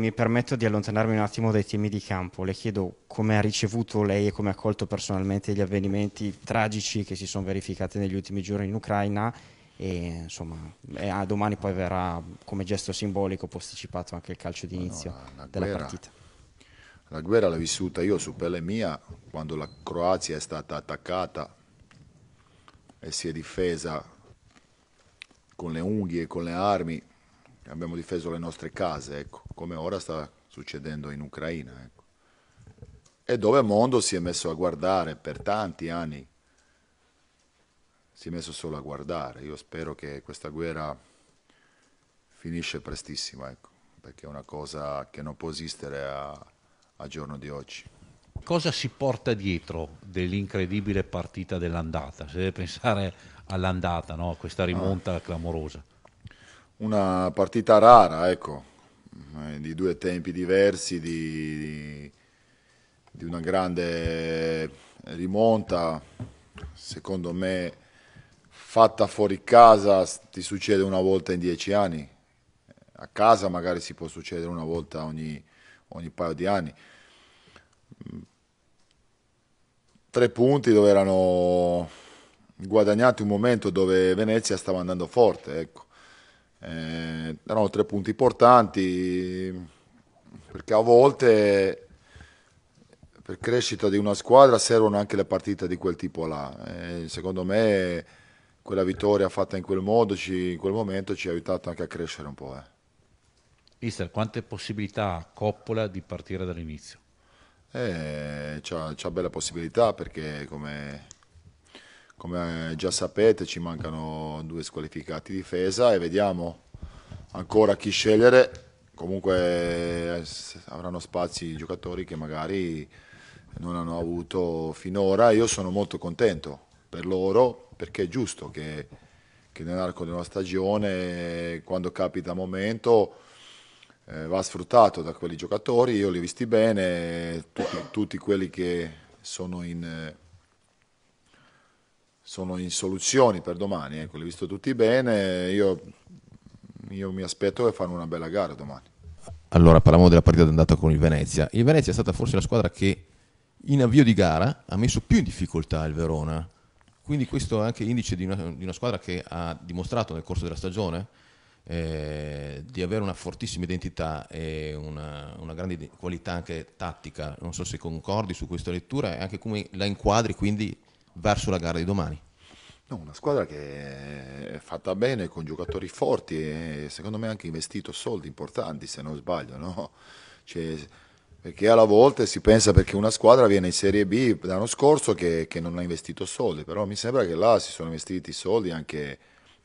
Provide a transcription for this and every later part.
Mi permetto di allontanarmi un attimo dai temi di campo. Le chiedo come ha ricevuto lei e come ha accolto personalmente gli avvenimenti tragici che si sono verificati negli ultimi giorni in Ucraina e insomma a domani poi verrà come gesto simbolico posticipato anche il calcio d'inizio no, la, della guerra, partita. La guerra l'ho vissuta io su pelle mia quando la Croazia è stata attaccata e si è difesa con le unghie, e con le armi, abbiamo difeso le nostre case, ecco come ora sta succedendo in Ucraina. Ecco. E dove il mondo si è messo a guardare per tanti anni, si è messo solo a guardare. Io spero che questa guerra finisce prestissimo, ecco, perché è una cosa che non può esistere a, a giorno di oggi. Cosa si porta dietro dell'incredibile partita dell'andata? Se deve pensare all'andata, no? questa ah. rimonta ah. clamorosa. Una partita rara, ecco, eh, di due tempi diversi, di, di una grande rimonta, secondo me fatta fuori casa ti succede una volta in dieci anni, a casa magari si può succedere una volta ogni, ogni paio di anni. Tre punti dove erano guadagnati un momento dove Venezia stava andando forte, ecco. Eh, erano tre punti importanti perché a volte per crescita di una squadra servono anche le partite di quel tipo là. Eh, secondo me quella vittoria fatta in quel modo, ci, in quel momento, ci ha aiutato anche a crescere un po'. Eh. Mister, quante possibilità ha Coppola di partire dall'inizio? Eh, c'ha, c'ha bella possibilità perché come come già sapete ci mancano due squalificati difesa e vediamo ancora chi scegliere. Comunque eh, avranno spazi i giocatori che magari non hanno avuto finora. Io sono molto contento per loro perché è giusto che, che nell'arco di una stagione, quando capita momento, eh, va sfruttato da quegli giocatori. Io li ho visti bene, tutti, tutti quelli che sono in, sono in soluzioni per domani, ecco, li ho visto tutti bene, io, io mi aspetto che fanno una bella gara domani. Allora, parliamo della partita andata con il Venezia. Il Venezia è stata forse la squadra che in avvio di gara ha messo più in difficoltà il Verona. Quindi questo è anche indice di una, di una squadra che ha dimostrato nel corso della stagione eh, di avere una fortissima identità e una, una, grande qualità anche tattica. Non so se concordi su questa lettura e anche come la inquadri quindi verso la gara di domani? No, una squadra che è fatta bene, con giocatori forti e secondo me anche investito soldi importanti, se non sbaglio. No? Cioè, perché alla volta si pensa perché una squadra viene in Serie B l'anno scorso che, che non ha investito soldi, però mi sembra che là si sono investiti soldi anche,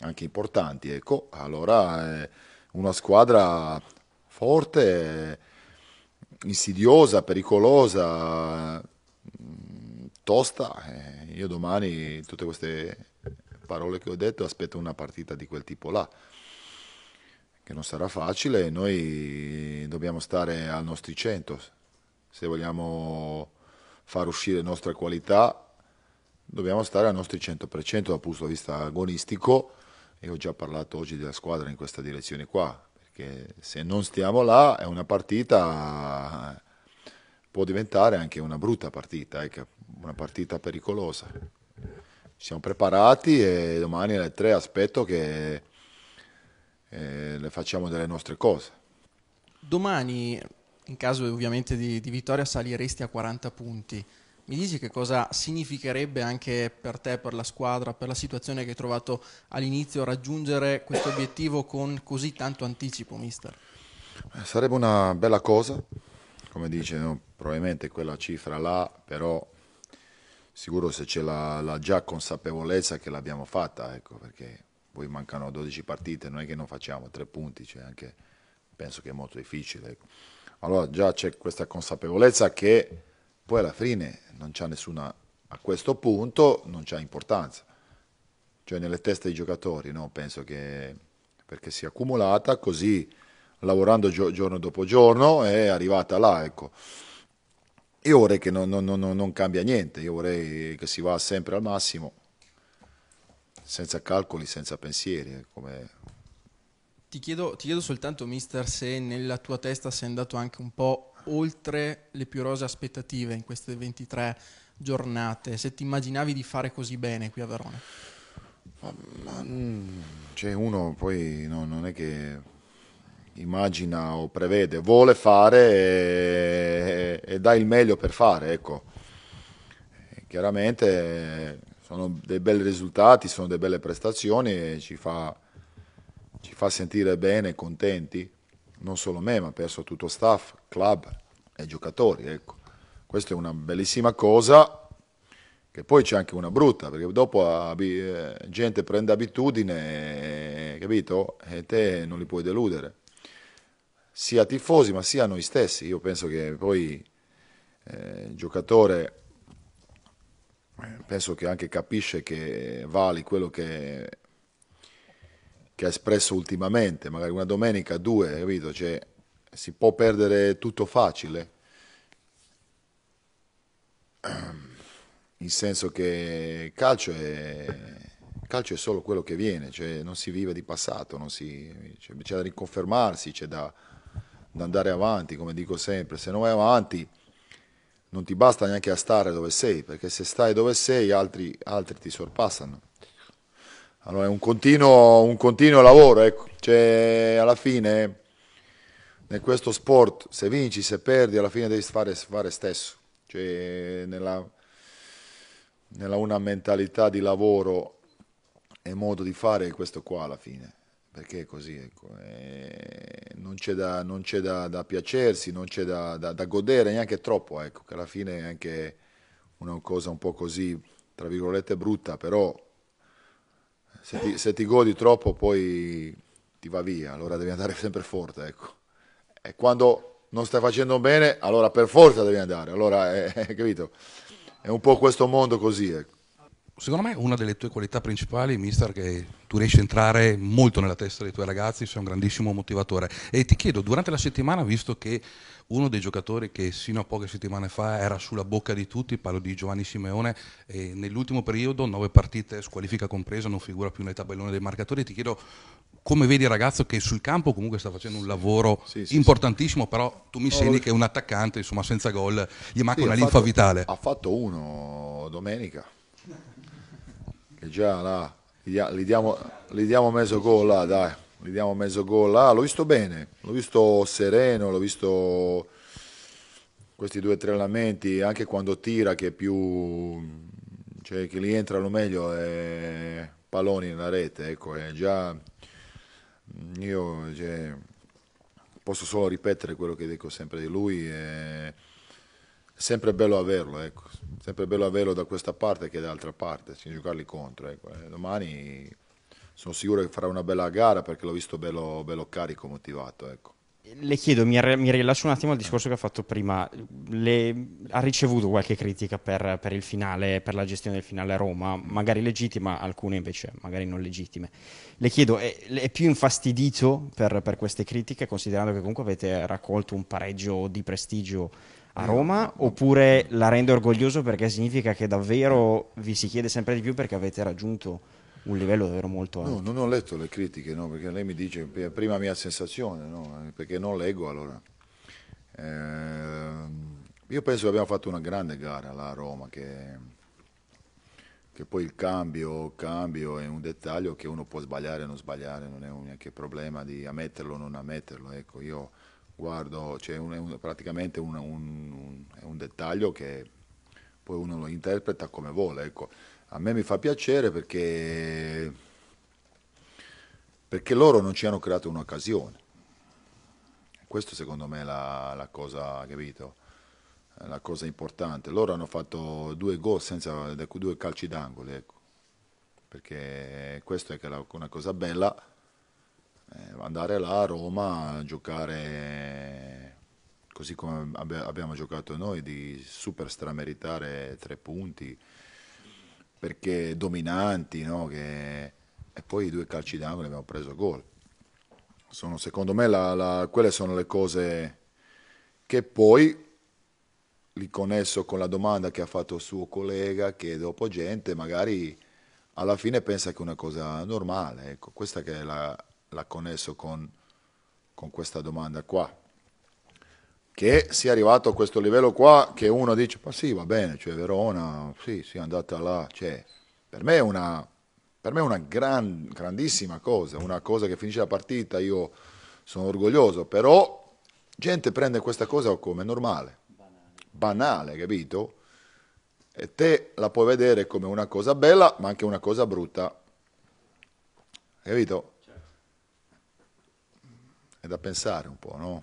anche importanti. Ecco, allora eh, una squadra forte, insidiosa, pericolosa tosta. Eh, io domani tutte queste parole che ho detto aspetto una partita di quel tipo là, che non sarà facile. Noi dobbiamo stare al nostro 100. Se vogliamo far uscire le nostre qualità, dobbiamo stare al nostro 100% dal punto di vista agonistico e ho già parlato oggi della squadra in questa direzione qua, perché se non stiamo là è una partita può diventare anche una brutta partita, ecco una partita pericolosa. Ci siamo preparati e domani alle tre aspetto che eh, le facciamo delle nostre cose. Domani, in caso ovviamente di, di vittoria, saliresti a 40 punti. Mi dici che cosa significherebbe anche per te, per la squadra, per la situazione che hai trovato all'inizio raggiungere questo obiettivo con così tanto anticipo, mister? Eh, sarebbe una bella cosa, come dice, no? probabilmente quella cifra là, però sicuro se c'è la, la, già consapevolezza che l'abbiamo fatta, ecco, perché poi mancano 12 partite, non è che non facciamo tre punti, cioè anche, penso che è molto difficile. Ecco. Allora già c'è questa consapevolezza che poi alla fine non c'è nessuna, a questo punto non c'è importanza, cioè nelle teste dei giocatori, no? penso che perché si è accumulata così lavorando giorno dopo giorno è arrivata là. Ecco e ora che non, non, non, non, cambia niente, io vorrei che si va sempre al massimo, senza calcoli, senza pensieri. Ti chiedo, ti, chiedo, soltanto, mister, se nella tua testa sei andato anche un po' oltre le più rose aspettative in queste 23 giornate, se ti immaginavi di fare così bene qui a Verona. Ma, ma, mm, cioè uno poi no, non è che immagina o prevede, vuole fare e, e dà il meglio per fare. Ecco. Eh, chiaramente eh, sono dei belli risultati, sono delle belle prestazioni e ci fa, ci fa sentire bene, contenti, non solo me, ma penso a tutto staff, club e giocatori. Ecco. Questa è una bellissima cosa che poi c'è anche una brutta, perché dopo eh, gente prende abitudine, capito? E te non li puoi deludere sia tifosi ma sia noi stessi. Io penso che poi eh, il giocatore eh, penso che anche capisce che vale quello che, che ha espresso ultimamente, magari una domenica, due, capito? Cioè, si può perdere tutto facile. In senso che il calcio è calcio è solo quello che viene, cioè non si vive di passato, si, c'è, c'è, da riconfermarsi, c'è da, ad andare avanti, come dico sempre, se non vai avanti non ti basta neanche a stare dove sei, perché se stai dove sei altri, altri ti sorpassano. Allora è un continuo, un continuo lavoro, ecco. cioè, alla fine in questo sport se vinci, se perdi, alla fine devi fare, fare stesso, cioè, nella, nella una mentalità di lavoro e modo di fare questo qua alla fine perché è così, ecco, eh, non c'è, da, non c'è da, da, piacersi, non c'è da, da, godere neanche troppo, ecco, che alla fine è anche una cosa un po' così, tra virgolette, brutta, però se ti, se ti godi troppo poi ti va via, allora devi andare sempre forte, ecco. E quando non stai facendo bene, allora per forza devi andare, allora, è, eh, è, capito? È un po' questo mondo così, ecco. Secondo me una delle tue qualità principali, mister, che tu riesci a entrare molto nella testa dei tuoi ragazzi, sei un grandissimo motivatore. E ti chiedo, durante la settimana, visto che uno dei giocatori che sino a poche settimane fa era sulla bocca di tutti, parlo di Giovanni Simeone, nell'ultimo periodo, nove partite, squalifica compresa, non figura più nel tabellone dei marcatori, ti chiedo come vedi il ragazzo che sul campo comunque sta facendo un lavoro sì, sì, importantissimo, sì, però tu mi no, segni lo... che un attaccante, insomma, senza gol, gli manca una linfa fatto, vitale. Ha fatto uno domenica, che già là gli diamo, gli diamo mezzo gol là, dai, gli diamo mezzo gol là. Ah, l'ho visto bene, l'ho visto sereno, l'ho visto questi due o tre allenamenti, anche quando tira che più cioè che li entrano meglio è palloni nella rete, ecco, è già mm, io cioè, posso solo ripetere quello che dico sempre di lui. È, sempre bello averlo, ecco. sempre bello averlo da questa parte che dall'altra parte, giocarli contro. Ecco. Eh, domani sono sicuro che farà una bella gara perché l'ho visto bello, bello carico, motivato. Ecco. Le chiedo, mi, mi, rilascio un attimo al discorso che ha fatto prima. Le, ha ricevuto qualche critica per, per, il finale, per la gestione del finale a Roma, magari legittima, alcune invece magari non legittime. Le chiedo, è, è più infastidito per, per queste critiche, considerando che comunque avete raccolto un pareggio di prestigio a Roma oppure la rende orgoglioso perché significa che davvero vi si chiede sempre di più perché avete raggiunto un livello davvero molto alto. No, non ho letto le critiche, no, perché lei mi dice prima mia sensazione, no, perché non leggo allora. Eh, io penso che abbiamo fatto una grande gara là a Roma, che, che poi il cambio, cambio, è un dettaglio che uno può sbagliare o non sbagliare, non è un neanche problema di ammetterlo o non ammetterlo. Ecco, io Guardo, c'è un, è praticamente un, un, un, dettaglio che poi uno lo interpreta come vuole. Ecco. A me mi fa piacere perché, perché loro non ci hanno creato un'occasione. Questo secondo me è la, la cosa, capito? La cosa importante. Loro hanno fatto due gol senza due calci d'angolo, ecco. Perché questo è una cosa bella eh, andare là a Roma a giocare così come abbiamo giocato noi, di super strameritare tre punti, perché dominanti, no? che... e poi i due calci d'angolo abbiamo preso gol. Sono, secondo me la, la... quelle sono le cose che poi li connesso con la domanda che ha fatto il suo collega, che dopo gente magari alla fine pensa che è una cosa normale. Ecco, questa che è la, l'ha connesso con, con questa domanda qua, che sia arrivato a questo livello qua che uno dice, ma sì, va bene, cioè Verona, sì, sì, è andata là, cioè, per me è una, per me è una gran, grandissima cosa, una cosa che finisce la partita, io sono orgoglioso, però gente prende questa cosa come normale, banale, capito? E te la puoi vedere come una cosa bella, ma anche una cosa brutta, capito? È da pensare un po', no?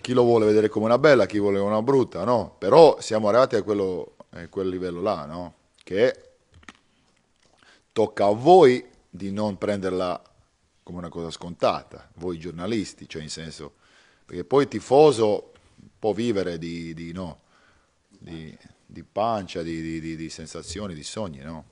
Chi lo vuole vedere come una bella, chi vuole una brutta, no? Però siamo arrivati a, quello, a quel livello là, no? Che tocca a voi di non prenderla come una cosa scontata, voi giornalisti, cioè in senso, perché poi il tifoso può vivere di, di, no, di, di pancia, di, sensazioni, di sogni, no?